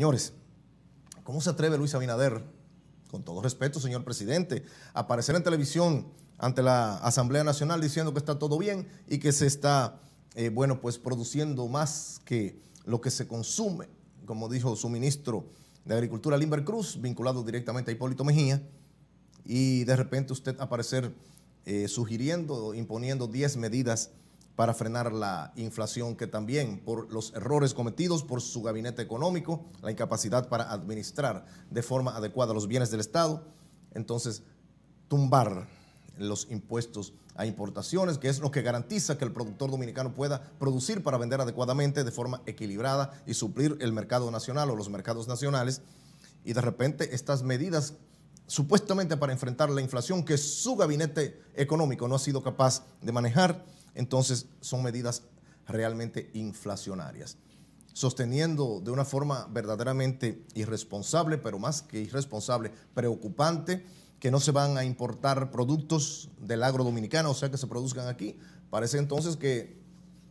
Señores, ¿cómo se atreve Luis Abinader, con todo respeto, señor presidente, a aparecer en televisión ante la Asamblea Nacional diciendo que está todo bien y que se está, eh, bueno, pues produciendo más que lo que se consume, como dijo su ministro de Agricultura, Limber Cruz, vinculado directamente a Hipólito Mejía, y de repente usted aparecer eh, sugiriendo, imponiendo 10 medidas para frenar la inflación que también por los errores cometidos por su gabinete económico, la incapacidad para administrar de forma adecuada los bienes del Estado, entonces tumbar los impuestos a importaciones, que es lo que garantiza que el productor dominicano pueda producir para vender adecuadamente de forma equilibrada y suplir el mercado nacional o los mercados nacionales. Y de repente estas medidas supuestamente para enfrentar la inflación que su gabinete económico no ha sido capaz de manejar, entonces son medidas realmente inflacionarias. Sosteniendo de una forma verdaderamente irresponsable, pero más que irresponsable, preocupante, que no se van a importar productos del agro dominicano, o sea, que se produzcan aquí. Parece entonces que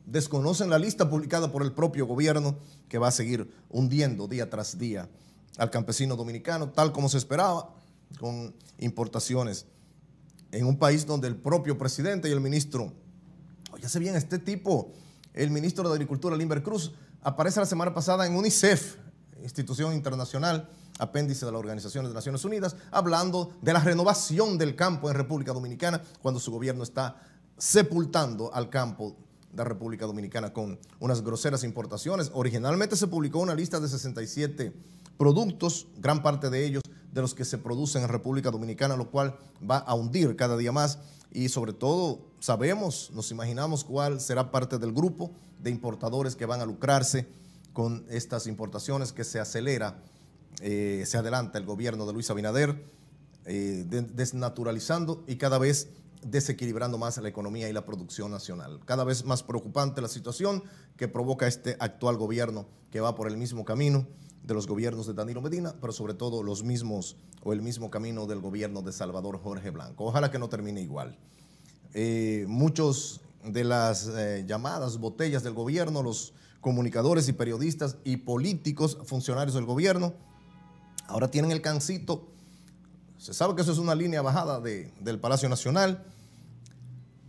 desconocen la lista publicada por el propio gobierno que va a seguir hundiendo día tras día al campesino dominicano, tal como se esperaba, con importaciones en un país donde el propio presidente y el ministro hace bien, este tipo, el ministro de Agricultura, Limber Cruz, aparece la semana pasada en UNICEF, institución internacional, apéndice de la Organización de Naciones Unidas, hablando de la renovación del campo en República Dominicana cuando su gobierno está sepultando al campo de República Dominicana con unas groseras importaciones. Originalmente se publicó una lista de 67 productos, gran parte de ellos de los que se producen en República Dominicana, lo cual va a hundir cada día más y sobre todo sabemos, nos imaginamos cuál será parte del grupo de importadores que van a lucrarse con estas importaciones que se acelera, eh, se adelanta el gobierno de Luis Abinader eh, desnaturalizando y cada vez desequilibrando más la economía y la producción nacional. Cada vez más preocupante la situación que provoca este actual gobierno que va por el mismo camino de los gobiernos de Danilo Medina, pero sobre todo los mismos o el mismo camino del gobierno de Salvador Jorge Blanco. Ojalá que no termine igual. Eh, muchos de las eh, llamadas botellas del gobierno, los comunicadores y periodistas y políticos, funcionarios del gobierno, ahora tienen el cancito se sabe que eso es una línea bajada del Palacio Nacional,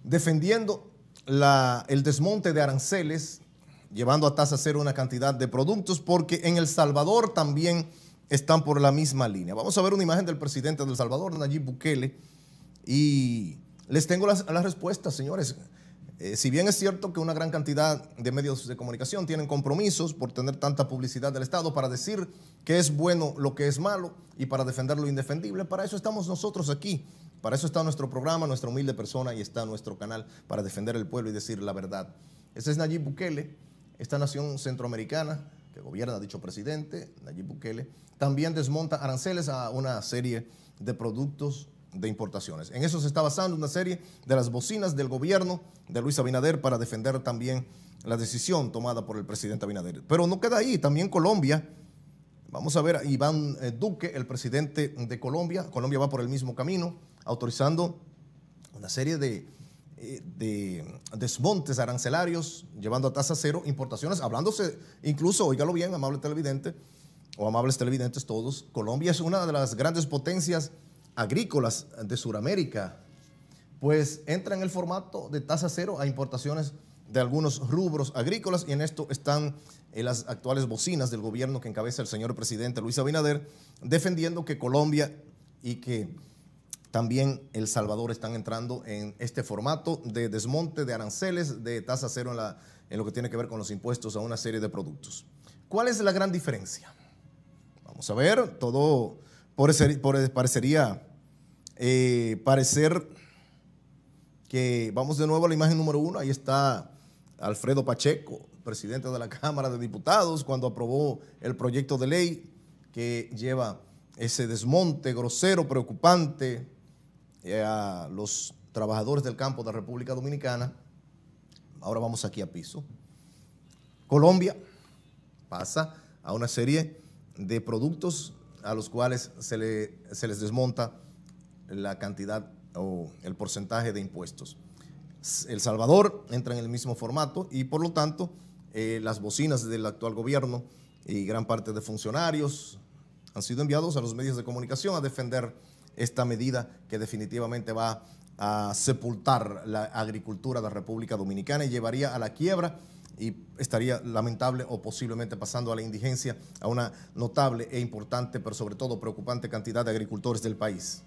defendiendo el desmonte de aranceles, llevando a tasa cero una cantidad de productos, porque en El Salvador también están por la misma línea. Vamos a ver una imagen del presidente del Salvador, Nayib Bukele, y les tengo las, las respuestas, señores. Eh, si bien es cierto que una gran cantidad de medios de comunicación tienen compromisos por tener tanta publicidad del Estado para decir que es bueno lo que es malo y para defender lo indefendible, para eso estamos nosotros aquí. Para eso está nuestro programa, nuestra humilde persona y está nuestro canal para defender el pueblo y decir la verdad. Ese es Nayib Bukele, esta nación centroamericana que gobierna dicho presidente, Nayib Bukele, también desmonta aranceles a una serie de productos de importaciones. En eso se está basando una serie de las bocinas del gobierno de Luis Abinader para defender también la decisión tomada por el presidente Abinader. Pero no queda ahí, también Colombia. Vamos a ver a Iván eh, Duque, el presidente de Colombia. Colombia va por el mismo camino, autorizando una serie de, eh, de desmontes arancelarios, llevando a tasa cero importaciones, hablándose incluso, oígalo bien, amable televidente, o amables televidentes todos, Colombia es una de las grandes potencias agrícolas de Sudamérica, pues entra en el formato de tasa cero a importaciones de algunos rubros agrícolas y en esto están eh, las actuales bocinas del gobierno que encabeza el señor presidente Luis Abinader, defendiendo que Colombia y que también El Salvador están entrando en este formato de desmonte de aranceles, de tasa cero en, en lo que tiene que ver con los impuestos a una serie de productos. ¿Cuál es la gran diferencia? Vamos a ver, todo parecería eh, parecer que vamos de nuevo a la imagen número uno. Ahí está Alfredo Pacheco, presidente de la Cámara de Diputados, cuando aprobó el proyecto de ley que lleva ese desmonte grosero, preocupante eh, a los trabajadores del campo de la República Dominicana. Ahora vamos aquí a piso. Colombia pasa a una serie de productos a los cuales se, se les desmonta la cantidad o el porcentaje de impuestos. El Salvador entra en el mismo formato y por lo tanto eh, las bocinas del actual gobierno y gran parte de funcionarios han sido enviados a los medios de comunicación a defender esta medida que definitivamente va a sepultar la agricultura de la República Dominicana y llevaría a la quiebra y estaría lamentable o posiblemente pasando a la indigencia a una notable e importante, pero sobre todo preocupante cantidad de agricultores del país.